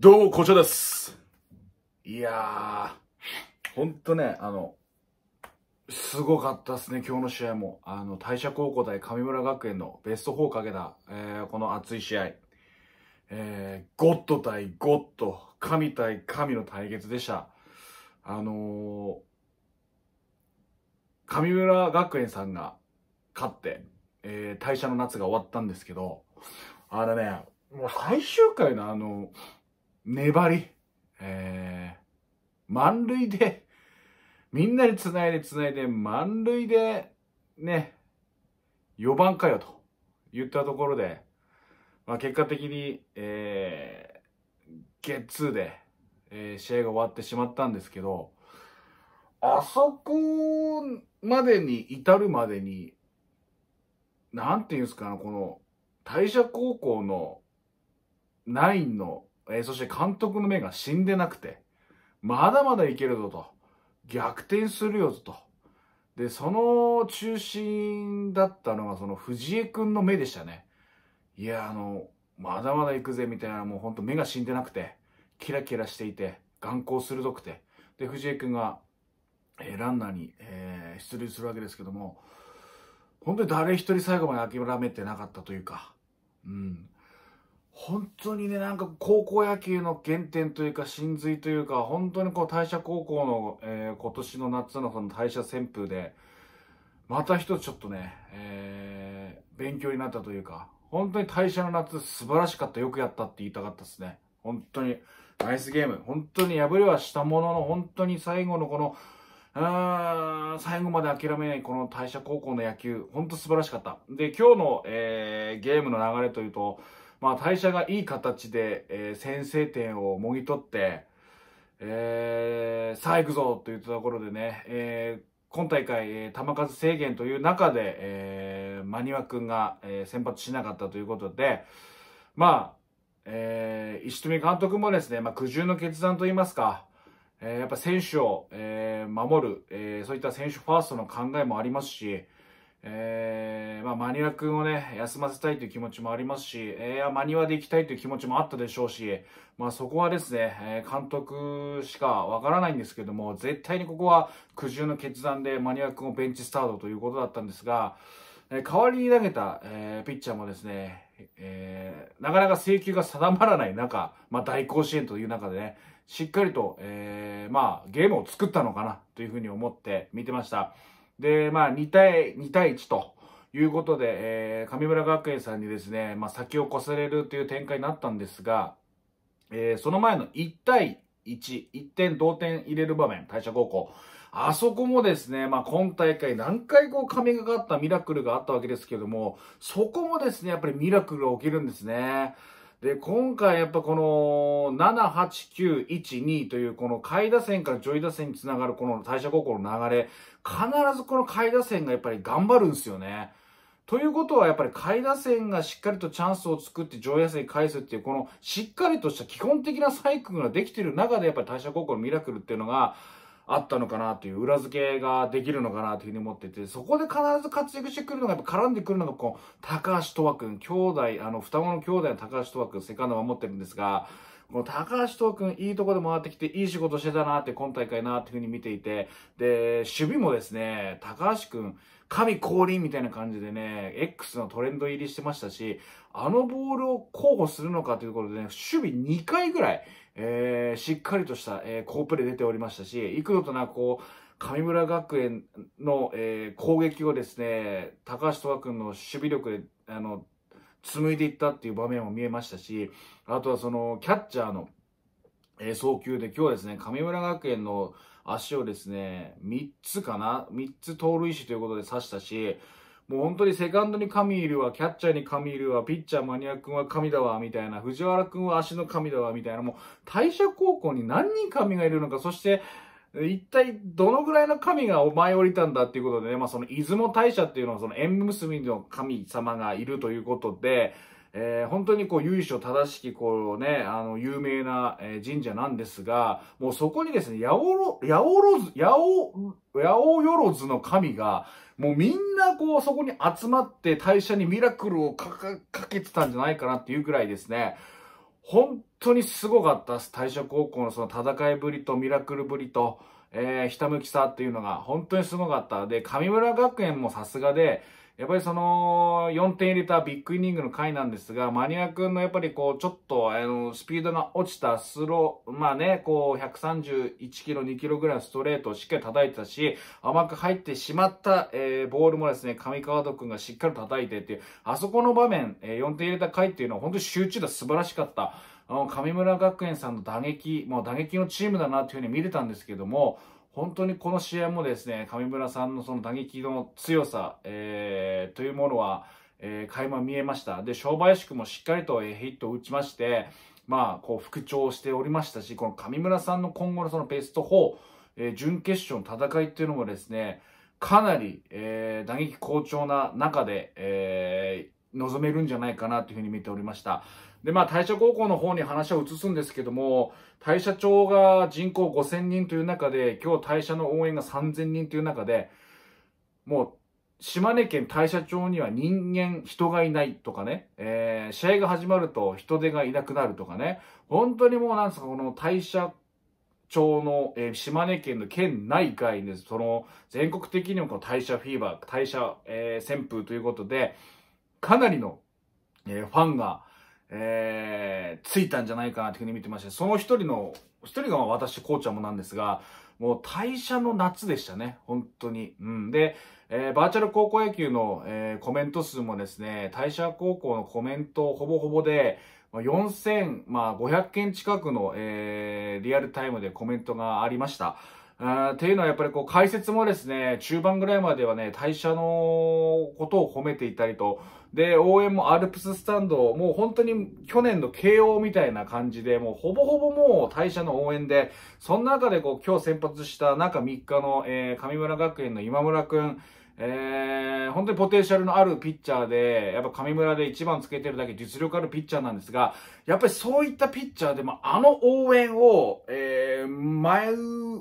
どうも、こちらです。いやー、ほんとね、あの、すごかったですね、今日の試合も。あの、大社高校対神村学園のベスト4をかけた、えー、この熱い試合。えー、ゴッド対ゴッド、神対神の対決でした。あのー、神村学園さんが勝って、えー、大社の夏が終わったんですけど、あれね、もう最終回のあの粘り、えー、満塁で、みんなで繋いで繋いで満塁で、ね、4番かよと言ったところで、まあ、結果的に、えー、ゲッツーで、えー、試合が終わってしまったんですけど、あそこまでに至るまでに、なんていうんですかね、この、大社高校のナインのえー、そして監督の目が死んでなくて、まだまだいけるぞと、逆転するよと。で、その中心だったのが、その藤江君の目でしたね。いや、あの、まだまだ行くぜみたいな、もうほんと目が死んでなくて、キラキラしていて、眼光鋭くて、で、藤江君が、えー、ランナーに、えー、出塁するわけですけども、本当に誰一人最後まで諦めてなかったというか、うん、本当にね、なんか高校野球の原点というか、真髄というか、本当にこう、大社高校の、えー、今年の夏のこの大社旋風で、また一つちょっとね、えー、勉強になったというか、本当に大社の夏素晴らしかった、よくやったって言いたかったですね。本当に、ナイスゲーム。本当に敗れはしたものの、本当に最後のこの、あ最後まで諦めないこの大社高校の野球、本当素晴らしかった。で、今日の、えー、ゲームの流れというと、まあ、代謝がいい形で、えー、先制点をもぎ取って、えー、さあ行くぞといったところでね、えー、今大会、えー、球数制限という中で、えー、マニワ君が、えー、先発しなかったということで、まあ、えー、石富監督もですね、まあ、苦渋の決断といいますか、えー、やっぱ選手を、えー、守る、えー、そういった選手ファーストの考えもありますし、えー、まあ、マニア君をね、休ませたいという気持ちもありますし、えー、マニアで行きたいという気持ちもあったでしょうし、まあ、そこはですね、えー、監督しかわからないんですけども、絶対にここは苦渋の決断でマニア君をベンチスタートということだったんですが、えー、代わりに投げた、えー、ピッチャーもですね、えー、なかなか請求が定まらない中、まあ、大甲子園という中でね、しっかりと、えー、まあ、ゲームを作ったのかなというふうに思って見てました。で、まあ、2対、2対1と。いうことで、えー、神村学園さんにですね、まあ、先を越されるという展開になったんですが、えー、その前の1対1、1点同点入れる場面、大社高校。あそこもですね、まあ、今大会何回こう神がかったミラクルがあったわけですけども、そこもですね、やっぱりミラクルが起きるんですね。で、今回やっぱこの7、8、9、1、2というこの下位打線から上位打線につながるこの大社高校の流れ、必ずこの下位打線がやっぱり頑張るんですよね。ということはやっぱり下位打線がしっかりとチャンスを作って上位打線に返すっていうこのしっかりとした基本的なサイクルができている中でやっぱり大社高校のミラクルっていうのがあったのかなという裏付けができるのかなというふうに思ってて、そこで必ず活躍してくるのが、やっぱ絡んでくるのが、こう、高橋とわくん、兄弟、あの、双子の兄弟の高橋とわくん、セカンド守ってるんですが、この高橋とくん、いいとこで回ってきて、いい仕事してたなって、今大会なっていうふうに見ていて、で、守備もですね、高橋くん、神降臨みたいな感じでね、X のトレンド入りしてましたし、あのボールを候補するのかということでね、守備2回ぐらい、えー、しっかりとした、えー、好プレー出ておりましたし、幾度となくこう、神村学園の、えー、攻撃をですね、高橋斗君の守備力で、あの、紡いでいったっていう場面も見えましたし、あとはその、キャッチャーの、えー、送球で今日はですね、神村学園の足をですね、3つかな ?3 つ盗塁手ということで刺したし、もう本当にセカンドに神いるわ、キャッチャーに神いるわ、ピッチャーマニア君は神だわ、みたいな、藤原君は足の神だわ、みたいな、もう大社高校に何人神がいるのか、そして、一体どのぐらいの神がお前降りたんだっていうことでね、まあその出雲大社っていうのはその縁結びの神様がいるということで、えー、本当にこう、由緒正しき、こうね、あの、有名な、え神社なんですが、もうそこにですね、やおろ、やおろず、やお、やおよろずの神が、もうみんなこう、そこに集まって大社にミラクルをかか、かけてたんじゃないかなっていうぐらいですね、本当にすごかったです。大社高校のその戦いぶりとミラクルぶりと、えー、ひたむきさっていうのが本当にすごかった。で、神村学園もさすがで、やっぱりその、4点入れたビッグイニングの回なんですが、マニア君のやっぱりこう、ちょっと、あの、スピードが落ちたスロー、まあね、こう、131キロ、2キロぐらいのストレートをしっかり叩いてたし、甘く入ってしまった、えー、ボールもですね、上川戸君がしっかり叩いてっていう、あそこの場面、えー、4点入れた回っていうのは本当に集中打素晴らしかった。神村学園さんの打撃、もう打撃のチームだなっていうふうに見れたんですけども、本当にこの試合もですね、上村さんのその打撃の強さ、えー、というものは、えー、垣間見えました。で、商売宿もしっかりとヒットを打ちまして、まあ、こう、復調しておりましたし、この上村さんの今後のそのベスト4、えー、準決勝の戦いっていうのもですね、かなり、えー、打撃好調な中で、えー、臨めるんじゃないかなというふうに見ておりました。で、まあ、大社高校の方に話を移すんですけども、大社町が人口5000人という中で、今日大社の応援が3000人という中で、もう、島根県大社町には人間、人がいないとかね、えー、試合が始まると人手がいなくなるとかね、本当にもうなんですか、この大社町の、えー、島根県の県内外です。その、全国的にもこの大社フィーバー、大社、えー、旋風ということで、かなりの、えー、ファンが、えー、ついたんじゃないかなというふうに見てまして、その一人の、一人が私、こうちゃんもなんですが、もう退社の夏でしたね、本当に。うん。で、えー、バーチャル高校野球の、えー、コメント数もですね、退社高校のコメントほぼほぼで、4500件近くの、えー、リアルタイムでコメントがありました。っていうのはやっぱりこう解説もですね、中盤ぐらいまではね、代謝のことを褒めていたりと、で、応援もアルプススタンド、もう本当に去年の慶応みたいな感じで、もうほぼほぼもう代謝の応援で、その中でこう今日先発した中3日の、えー、村学園の今村くん、えー、本当にポテンシャルのあるピッチャーで、やっぱ上村で1番つけてるだけ実力あるピッチャーなんですが、やっぱりそういったピッチャーでも、あの応援を、えー、前、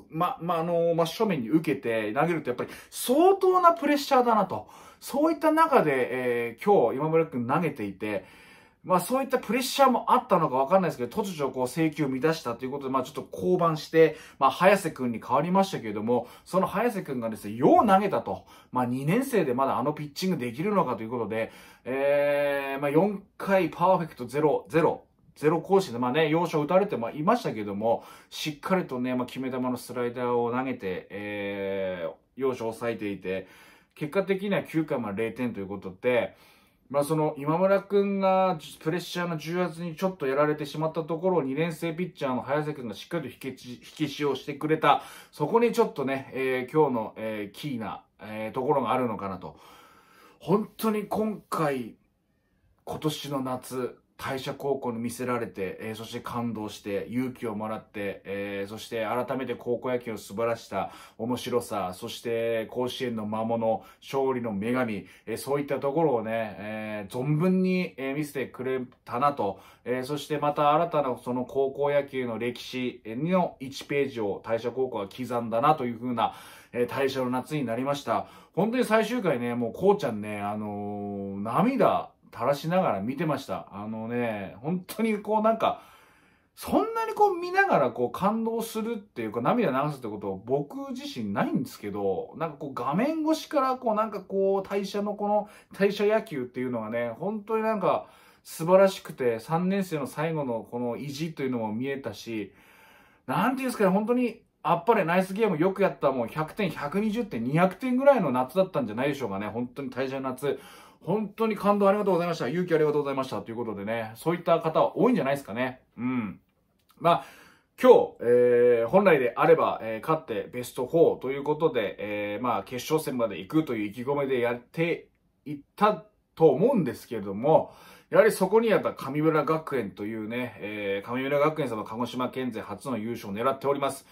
ま、ま、あの、真正面に受けて投げるとやっぱり相当なプレッシャーだなと。そういった中で、えー、今日今村くん投げていて、まあそういったプレッシャーもあったのかわかんないですけど、突如こう請求を乱したということで、まあちょっと降板して、まあ早瀬くんに変わりましたけれども、その早瀬くんがですね、よう投げたと。まあ2年生でまだあのピッチングできるのかということで、えー、まあ4回パーフェクト0、0。ゼロ更新で、まあね、要所打たれてもいましたけども、しっかりとね、まあ、決め球のスライダーを投げて、えー、要所を抑えていて、結果的には9回まで0点ということで、まあ、その今村君がプレッシャーの重圧にちょっとやられてしまったところを2年生ピッチャーの早瀬君がしっかりと引き引きをしてくれたそこにちょっとね、えー、今日の、えー、キーな、えー、ところがあるのかなと本当に今回今年の夏大社高校に見せられて、えー、そして感動して、勇気をもらって、えー、そして改めて高校野球の素晴らしさ、面白さ、そして甲子園の魔物、勝利の女神、えー、そういったところをね、えー、存分に、え見せてくれたなと、えー、そしてまた新たなその高校野球の歴史の1ページを大社高校は刻んだなというふうな、えー、大社の夏になりました。本当に最終回ね、もうこうちゃんね、あのー、涙、垂らしながら見てました。あのね、本当にこうなんか、そんなにこう見ながらこう感動するっていうか涙流すってことは僕自身ないんですけど、なんかこう画面越しからこうなんかこう代謝のこの代謝野球っていうのがね、本当になんか素晴らしくて3年生の最後のこの意地というのも見えたし、なんていうんですかね、本当にあっぱれナイスゲームよくやったもう100点、120点、200点ぐらいの夏だったんじゃないでしょうかね。本当に大社の夏。本当に感動ありがとうございました。勇気ありがとうございました。ということでね、そういった方は多いんじゃないですかね。うん。まあ、今日、えー、本来であれば、えー、勝ってベスト4ということで、えー、まあ、決勝戦まで行くという意気込みでやっていったと思うんですけれども、やはりそこにやった神村学園というね、えー、神村学園さんの鹿児島県勢初の優勝を狙っております。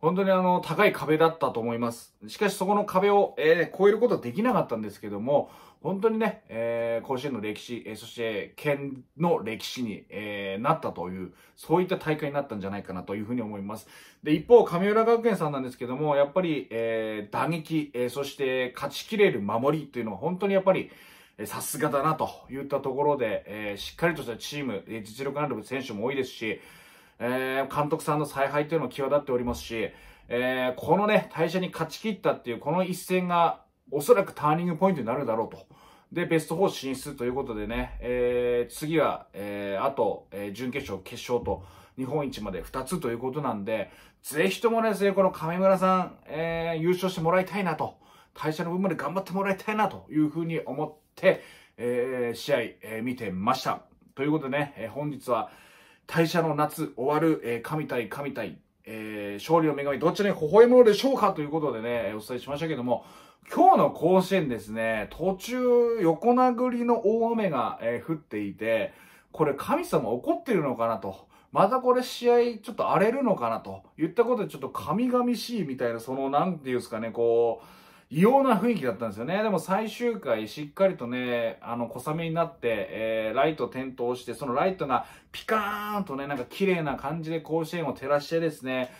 本当にあの、高い壁だったと思います。しかしそこの壁を、えー、超えることはできなかったんですけども、本当にね、えー、甲子園の歴史、えー、そして県の歴史に、えー、なったという、そういった大会になったんじゃないかなというふうに思います。で、一方、神浦学園さんなんですけども、やっぱり、えー、打撃、えー、そして勝ち切れる守りというのは本当にやっぱり、さすがだなといったところで、えー、しっかりとしたチーム、実力のある選手も多いですし、えー、監督さんの采配というのも際立っておりますし、えー、このね、代謝に勝ち切ったっていう、この一戦が、おそらくターニングポイントになるだろうと。で、ベスト4進出ということでね、えー、次は、えー、あと、えー、準決勝、決勝と、日本一まで2つということなんで、ぜひともですね、この上村さん、えー、優勝してもらいたいなと、代社の分まで頑張ってもらいたいなというふうに思って、えー、試合、えー、見てました。ということでね、えー、本日は、大社の夏終わる、えー、神対神対、えー、勝利の女神どちらに微笑むのでしょうかということでね、お伝えしましたけども、今日の甲子園ですね、途中横殴りの大雨が、えー、降っていて、これ神様怒ってるのかなと。またこれ試合ちょっと荒れるのかなと言ったことでちょっと神々しいみたいな、その何て言うんですかね、こう、異様な雰囲気だったんですよね。でも最終回、しっかりとね、あの、小雨になって、えー、ライト点灯して、そのライトがピカーンとね、なんか綺麗な感じで甲子園を照らしてですね、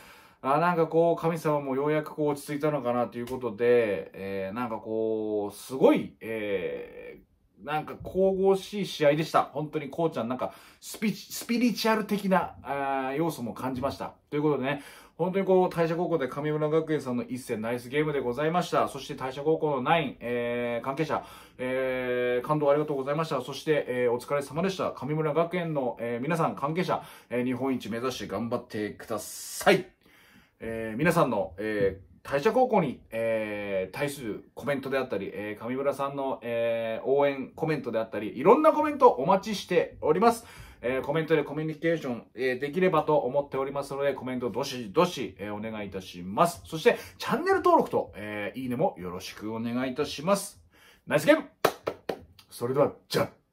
あなんかこう、神様もようやくこう落ち着いたのかなということで、えー、なんかこう、すごい、えーなんか神々しい試合でした。本当にこうちゃんなんかスピスピリチュアル的なあ要素も感じました。ということでね、本当にこう、大社高校で神村学園さんの一戦ナイスゲームでございました。そして大社高校のナイン、えー、関係者、えー、感動ありがとうございました。そして、えー、お疲れ様でした。神村学園の、えー、皆さん関係者、えー、日本一目指して頑張ってください。えー、皆さんの、えー、大社高校に、えーえー、対するコメントであったり、えー、上村さんの、えー、応援コメントであったり、いろんなコメントお待ちしております。えー、コメントでコミュニケーション、えー、できればと思っておりますので、コメントどしどし、えー、お願いいたします。そして、チャンネル登録と、えいいねもよろしくお願いいたします。ナイスゲームそれでは、じゃあ